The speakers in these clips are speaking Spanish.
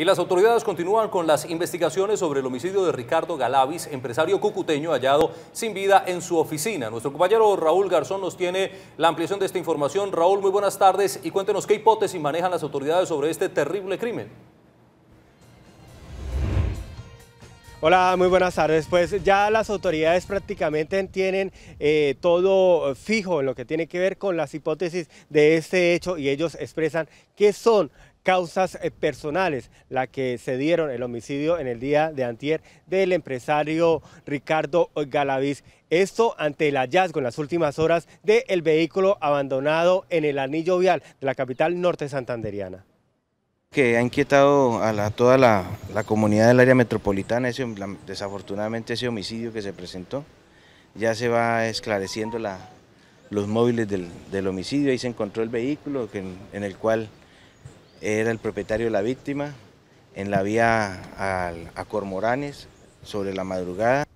Y las autoridades continúan con las investigaciones sobre el homicidio de Ricardo Galavis, empresario cucuteño hallado sin vida en su oficina. Nuestro compañero Raúl Garzón nos tiene la ampliación de esta información. Raúl, muy buenas tardes y cuéntenos qué hipótesis manejan las autoridades sobre este terrible crimen. Hola, muy buenas tardes. Pues ya las autoridades prácticamente tienen eh, todo fijo en lo que tiene que ver con las hipótesis de este hecho y ellos expresan qué son causas eh, personales, la que se dieron el homicidio en el día de antier del empresario Ricardo Galaviz. Esto ante el hallazgo en las últimas horas del vehículo abandonado en el anillo vial de la capital norte santanderiana. Que ha inquietado a toda la, comunidad del área metropolitana, ese, desafortunadamente ese homicidio que se presentó, ya se va esclareciendo los móviles del, homicidio, ahí se encontró el vehículo en el cual era el propietario de la víctima en la vía a, Cormoranes sobre la madrugada.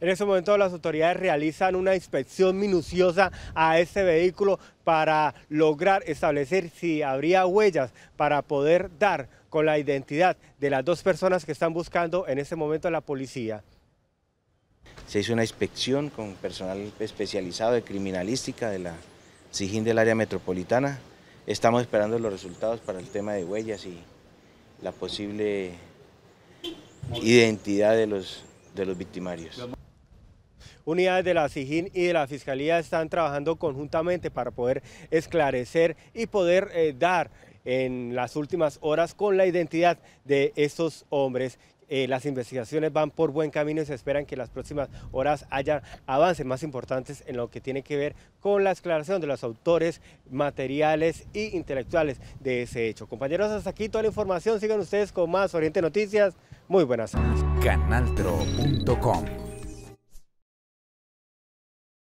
En ese momento las autoridades realizan una inspección minuciosa a este vehículo para lograr establecer si habría huellas para poder dar con la identidad de las dos personas que están buscando en ese momento la policía. Se hizo una inspección con personal especializado de criminalística de la SIGIN del área metropolitana Estamos esperando los resultados para el tema de huellas y la posible identidad de los, de los victimarios. Unidades de la SIGIN y de la Fiscalía están trabajando conjuntamente para poder esclarecer y poder eh, dar en las últimas horas con la identidad de estos hombres eh, las investigaciones van por buen camino y se esperan que en las próximas horas haya avances más importantes en lo que tiene que ver con la aclaración de los autores materiales e intelectuales de ese hecho. Compañeros, hasta aquí toda la información. Sigan ustedes con más Oriente Noticias. Muy buenas tardes. Canaltro.com